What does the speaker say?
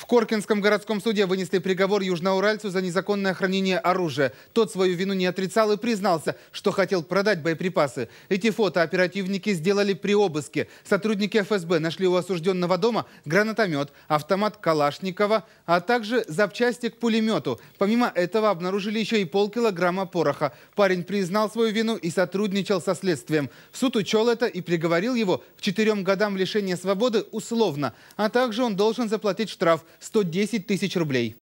В Коркинском городском суде вынесли приговор южноуральцу за незаконное хранение оружия. Тот свою вину не отрицал и признался, что хотел продать боеприпасы. Эти фото оперативники сделали при обыске. Сотрудники ФСБ нашли у осужденного дома гранатомет, автомат Калашникова, а также запчасти к пулемету. Помимо этого обнаружили еще и полкилограмма пороха. Парень признал свою вину и сотрудничал со следствием. Суд учел это и приговорил его к четырем годам лишения свободы условно. А также он должен заплатить штраф 110 тысяч рублей.